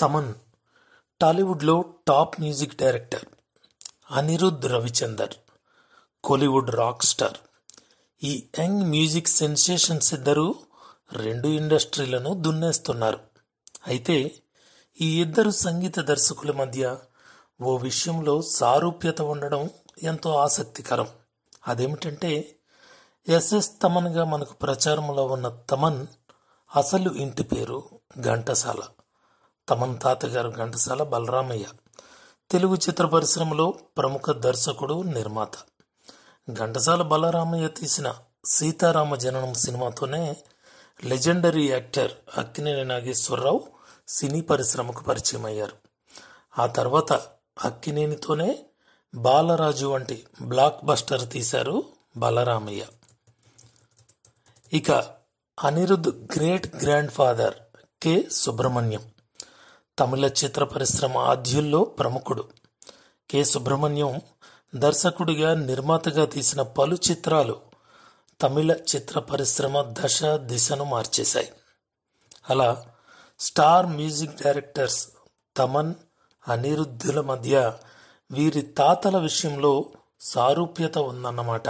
తమన్ టాలీవుడ్లో top music director Anirudh Ravichander Kollywood rock star ఈ young music sensations ఇద్దరు రెండు ఇండస్ట్రీలను దున్నేస్తున్నారు అయితే ఈ ఇద్దరు సంగీత దర్శకుల మధ్య ఓ విషయంలో సారూప్యత ఉండడం ఎంతో ఆసక్తికరం అదేమిటంటే ఎస్ఎస్ తమన్గా మనకు ప్రచారంలో ఉన్న తమన్ అసలు ఇంటి పేరు ఘంటసాల తమన్ తాతగారు ఘంటసాల బలరామయ్య తెలుగు చిత్ర పరిశ్రమలో ప్రముఖ దర్శకుడు నిర్మాత ఘంటసాల బలరామయ్య తీసిన సీతారామ జననం సినిమాతోనే లెజెండరీ యాక్టర్ అక్కినేని నాగేశ్వరరావు సినీ పరిశ్రమకు పరిచయం అయ్యారు ఆ తర్వాత అక్కినేనితోనే బాలరాజు వంటి బ్లాక్ బస్టర్ తీశారు బలరామయ్య ఇక Anirudh great grandfather K Subrahmanyam తమిళ చిత్ర పరిశ్రమ ఆద్యుల్లో ప్రముఖుడు కె సుబ్రహ్మణ్యం దర్శకుడిగా నిర్మాతగా తీసిన పలు చిత్రాలు తమిళ చిత్ర పరిశ్రమ దశ దిశను మార్చేశాయి అలా స్టార్ మ్యూజిక్ డైరెక్టర్స్ తమన్ అనిరుద్ధుల మధ్య వీరి తాతల విషయంలో సారూప్యత ఉందన్నమాట